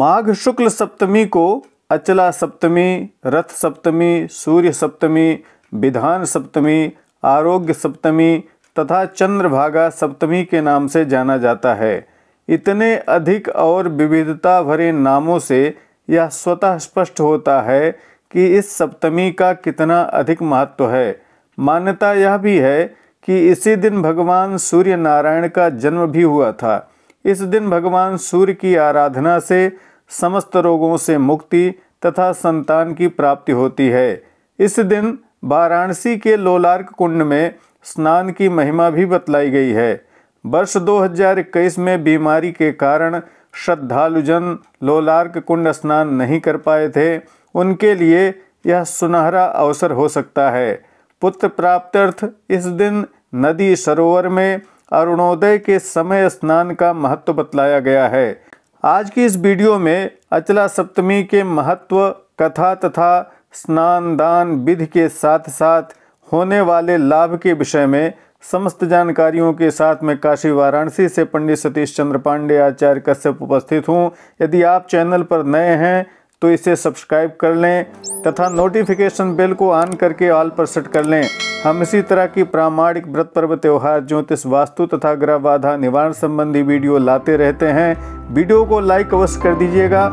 माघ शुक्ल सप्तमी को अचला सप्तमी रथ सप्तमी सूर्य सप्तमी विधान सप्तमी आरोग्य सप्तमी तथा चंद्रभागा सप्तमी के नाम से जाना जाता है इतने अधिक और विविधता भरे नामों से यह स्वतः स्पष्ट होता है कि इस सप्तमी का कितना अधिक महत्व है मान्यता यह भी है कि इसी दिन भगवान सूर्य नारायण का जन्म भी हुआ था इस दिन भगवान सूर्य की आराधना से समस्त रोगों से मुक्ति तथा संतान की प्राप्ति होती है इस दिन वाराणसी के लोलार्क कुंड में स्नान की महिमा भी बतलाई गई है वर्ष 2021 में बीमारी के कारण श्रद्धालुजन लोलार्क कुंड स्नान नहीं कर पाए थे उनके लिए यह सुनहरा अवसर हो सकता है पुत्र प्राप्त्यर्थ इस दिन नदी सरोवर में अरुणोदय के समय स्नान का महत्व बतलाया गया है आज की इस वीडियो में अचला सप्तमी के महत्व कथा तथा स्नान दान विधि के साथ साथ होने वाले लाभ के विषय में समस्त जानकारियों के साथ मैं काशी वाराणसी से पंडित सतीश चंद्र पांडे आचार्य कश्यप उपस्थित हूँ यदि आप चैनल पर नए हैं तो इसे सब्सक्राइब कर लें तथा नोटिफिकेशन बेल को ऑन करके ऑल पर सेट कर लें हम इसी तरह की प्रामाणिक व्रत पर्व त्यौहार ज्योतिष वास्तु तथा ग्रह बाधा निवारण संबंधी वीडियो लाते रहते हैं वीडियो को लाइक अवश्य कर दीजिएगा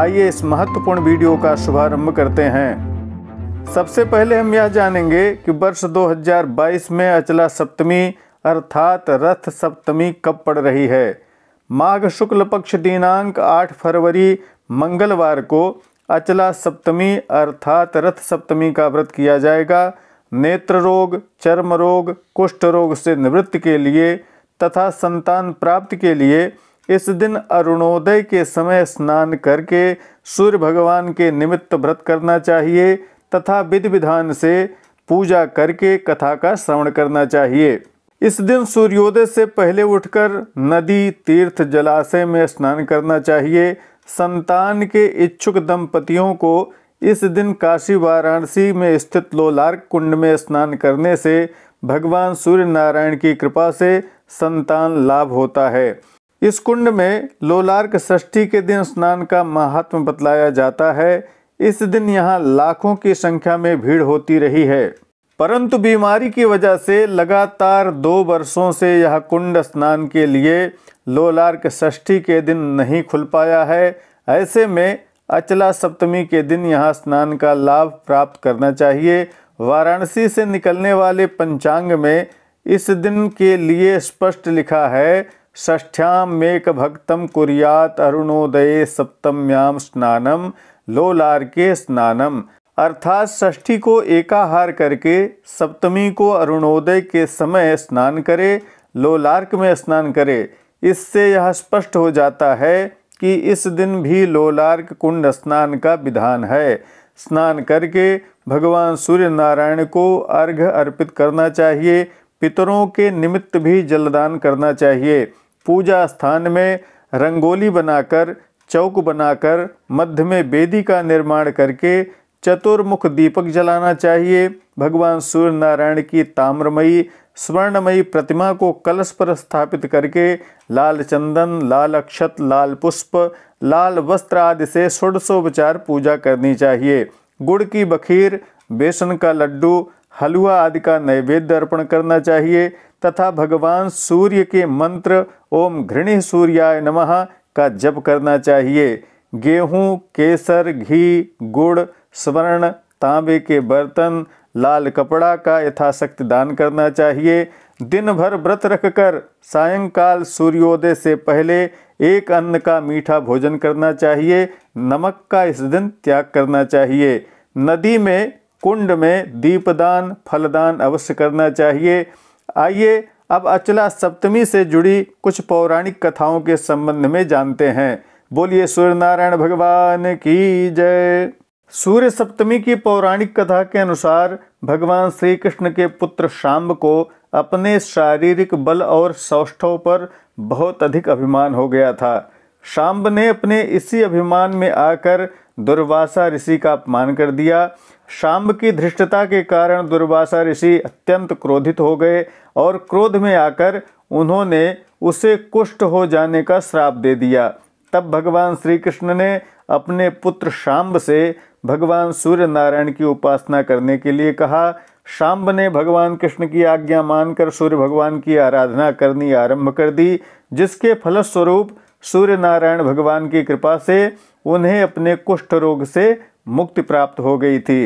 आइए इस महत्वपूर्ण वीडियो का शुभारंभ करते हैं सबसे पहले हम यह जानेंगे कि वर्ष 2022 में अचला सप्तमी अर्थात रथ सप्तमी कब पड़ रही है माघ शुक्ल पक्ष दिनांक 8 फरवरी मंगलवार को अचला सप्तमी अर्थात रथ सप्तमी का व्रत किया जाएगा नेत्र रोग चर्म रोग कुष्ठ रोग से निवृत्ति के लिए तथा संतान प्राप्ति के लिए इस दिन अरुणोदय के समय स्नान करके सूर्य भगवान के निमित्त व्रत करना चाहिए तथा विधि विधान से पूजा करके कथा का श्रवण करना चाहिए इस दिन सूर्योदय से पहले उठकर नदी तीर्थ जलाशय में स्नान करना चाहिए संतान के इच्छुक दंपतियों को इस दिन काशी वाराणसी में स्थित लोलार्क कुंड में स्नान करने से भगवान सूर्य नारायण की कृपा से संतान लाभ होता है इस कुंड में लोलार्क षष्ठी के दिन स्नान का महात्म बतलाया जाता है इस दिन यहाँ लाखों की संख्या में भीड़ होती रही है परंतु बीमारी की वजह से लगातार दो वर्षों से यह कुंड स्नान के लिए लोलार्क षष्ठी के दिन नहीं खुल पाया है ऐसे में अचला सप्तमी के दिन यहाँ स्नान का लाभ प्राप्त करना चाहिए वाराणसी से निकलने वाले पंचांग में इस दिन के लिए स्पष्ट लिखा है ष्ठ्याम मेक भक्तम कुरियात अरुणोदय सप्तम्याम स्नानम लोलार्के स्नानम अर्थात षष्ठी को एकाहार करके सप्तमी को अरुणोदय के समय स्नान करे लोलार्क में स्नान करे इससे यह स्पष्ट हो जाता है कि इस दिन भी लोलार्क कुंड स्नान का विधान है स्नान करके भगवान सूर्य नारायण को अर्घ अर्पित करना चाहिए पितरों के निमित्त भी जलदान करना चाहिए पूजा स्थान में रंगोली बनाकर चौक बनाकर मध्य में बेदी का निर्माण करके चतुर्मुख दीपक जलाना चाहिए भगवान सूर्य नारायण की ताम्रमयी स्वर्णमयी प्रतिमा को कलश पर स्थापित करके लाल चंदन लाल अक्षत लाल पुष्प लाल वस्त्र आदि से षोडशोपचार पूजा करनी चाहिए गुड़ की बखीर बेसन का लड्डू हलवा आदि का नैवेद्य अर्पण करना चाहिए तथा भगवान सूर्य के मंत्र ओम घृणी सूर्याय नमः का जप करना चाहिए गेहूँ केसर घी गुड़ स्वर्ण तांबे के बर्तन लाल कपड़ा का यथाशक्ति दान करना चाहिए दिन भर व्रत रखकर सायंकाल सूर्योदय से पहले एक अन्न का मीठा भोजन करना चाहिए नमक का इस दिन त्याग करना चाहिए नदी में कुंड में दीपदान फलदान अवश्य करना चाहिए आइए अब अचला सप्तमी से जुड़ी कुछ पौराणिक कथाओं के संबंध में जानते हैं बोलिए सूर्यनारायण भगवान की जय सूर्य सप्तमी की पौराणिक कथा के अनुसार भगवान श्री कृष्ण के पुत्र शाम्ब को अपने शारीरिक बल और सौष्ठव पर बहुत अधिक अभिमान हो गया था शाम्ब ने अपने इसी अभिमान में आकर दुर्वासा ऋषि का अपमान कर दिया शाम्ब की धृष्टता के कारण दुर्वासा ऋषि अत्यंत क्रोधित हो गए और क्रोध में आकर उन्होंने उसे कुष्ठ हो जाने का श्राप दे दिया तब भगवान श्री कृष्ण ने अपने पुत्र शाम्ब से भगवान सूर्य नारायण की उपासना करने के लिए कहा शाम्ब ने भगवान कृष्ण की आज्ञा मानकर सूर्य भगवान की आराधना करनी आरंभ कर दी जिसके फलस्वरूप सूर्य नारायण भगवान की कृपा से उन्हें अपने कुष्ठ रोग से मुक्ति प्राप्त हो गई थी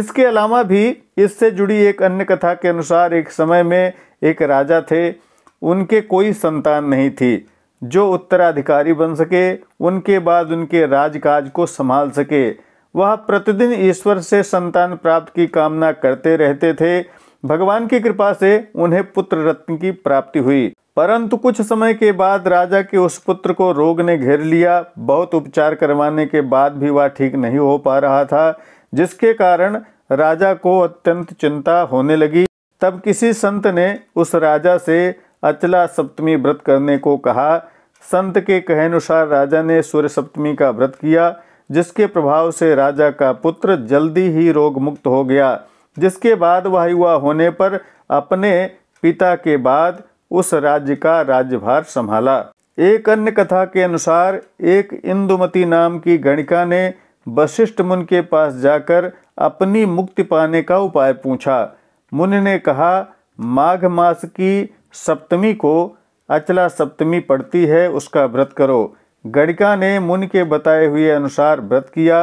इसके अलावा भी इससे जुड़ी एक अन्य कथा के अनुसार एक समय में एक राजा थे उनके कोई संतान नहीं थी जो उत्तराधिकारी बन सके उनके बाद उनके राजकाज को संभाल सके वह प्रतिदिन ईश्वर से संतान प्राप्त की कामना करते रहते थे भगवान की कृपा से उन्हें पुत्र रत्न की प्राप्ति हुई परंतु कुछ समय के बाद राजा के उस पुत्र को रोग ने घेर लिया बहुत उपचार करवाने के बाद भी वह ठीक नहीं हो पा रहा था जिसके कारण राजा को अत्यंत चिंता होने लगी तब किसी संत ने उस राजा से अचला सप्तमी व्रत करने को कहा संत के अनुसार राजा ने सूर्य सप्तमी का व्रत किया जिसके प्रभाव से राजा का पुत्र जल्दी ही रोग मुक्त हो गया जिसके बाद वह युवा होने पर अपने पिता के बाद उस राज्य का राज्यभार संभाला एक अन्य कथा के अनुसार एक इंदुमती नाम की गणिका ने वशिष्ठ मुन के पास जाकर अपनी मुक्ति पाने का उपाय पूछा मुन ने कहा माघ मास की सप्तमी को अचला सप्तमी पड़ती है उसका व्रत करो गणिका ने मुन के बताए हुए अनुसार व्रत किया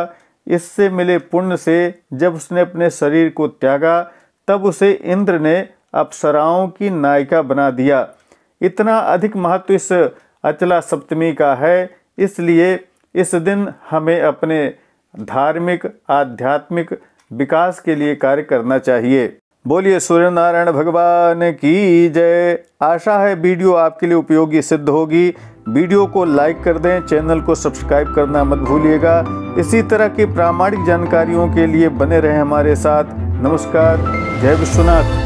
इससे मिले पुण्य से जब उसने अपने शरीर को त्यागा तब उसे इंद्र ने अप्सराओं की नायिका बना दिया इतना अधिक महत्व इस अचला सप्तमी का है इसलिए इस दिन हमें अपने धार्मिक आध्यात्मिक विकास के लिए कार्य करना चाहिए बोलिए सूर्यनारायण भगवान की जय आशा है वीडियो आपके लिए उपयोगी सिद्ध होगी वीडियो को लाइक कर दें चैनल को सब्सक्राइब करना मत भूलिएगा इसी तरह की प्रामाणिक जानकारियों के लिए बने रहें हमारे साथ नमस्कार जय विश्वनाथ